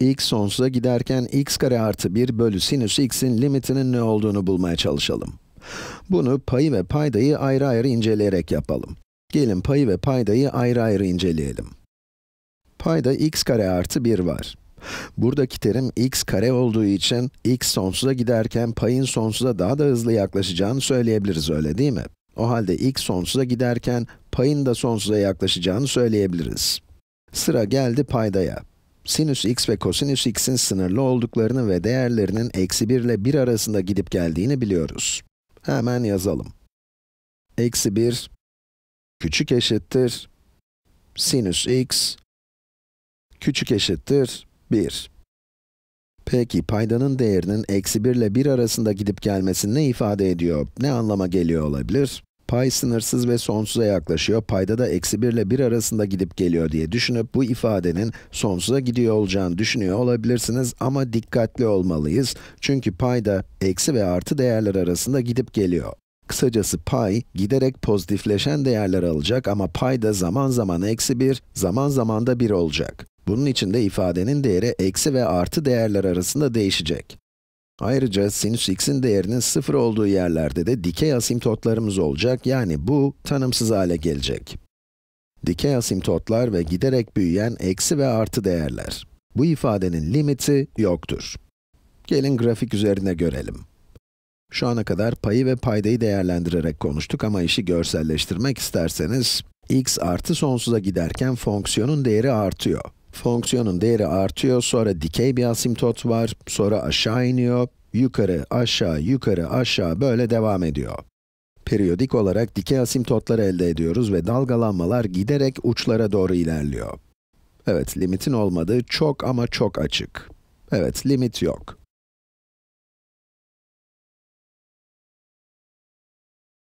x sonsuza giderken x kare artı 1 bölü sinüs x'in limitinin ne olduğunu bulmaya çalışalım. Bunu payı ve paydayı ayrı ayrı inceleyerek yapalım. Gelin payı ve paydayı ayrı ayrı inceleyelim. Payda x kare artı 1 var. Buradaki terim x kare olduğu için x sonsuza giderken payın sonsuza daha da hızlı yaklaşacağını söyleyebiliriz öyle değil mi? O halde x sonsuza giderken payın da sonsuza yaklaşacağını söyleyebiliriz. Sıra geldi paydaya sinüs x ve kosinüs x'in sınırlı olduklarını ve değerlerinin eksi 1 ile 1 arasında gidip geldiğini biliyoruz. Hemen yazalım. Eksi 1 küçük eşittir sinüs x küçük eşittir 1. Peki paydanın değerinin eksi 1 ile 1 arasında gidip gelmesi ne ifade ediyor, ne anlama geliyor olabilir? pay sınırsız ve sonsuza yaklaşıyor, payda da eksi 1 ile 1 arasında gidip geliyor diye düşünüp bu ifadenin sonsuza gidiyor olacağını düşünüyor olabilirsiniz ama dikkatli olmalıyız. Çünkü payda eksi ve artı değerler arasında gidip geliyor. Kısacası pay, giderek pozitifleşen değerler alacak ama payda zaman zaman eksi 1, zaman zaman da 1 olacak. Bunun için de ifadenin değeri eksi ve artı değerler arasında değişecek. Ayrıca sinüs x'in değerinin 0 olduğu yerlerde de dikey asimtotlarımız olacak, yani bu tanımsız hale gelecek. Dikey asimtotlar ve giderek büyüyen eksi ve artı değerler. Bu ifadenin limiti yoktur. Gelin grafik üzerine görelim. Şu ana kadar payı ve paydayı değerlendirerek konuştuk ama işi görselleştirmek isterseniz, x artı sonsuza giderken fonksiyonun değeri artıyor. Fonksiyonun değeri artıyor, sonra dikey bir asimtot var, sonra aşağı iniyor, yukarı, aşağı, yukarı, aşağı böyle devam ediyor. Periyodik olarak dikey asimtotlar elde ediyoruz ve dalgalanmalar giderek uçlara doğru ilerliyor. Evet, limitin olmadığı çok ama çok açık. Evet, limit yok.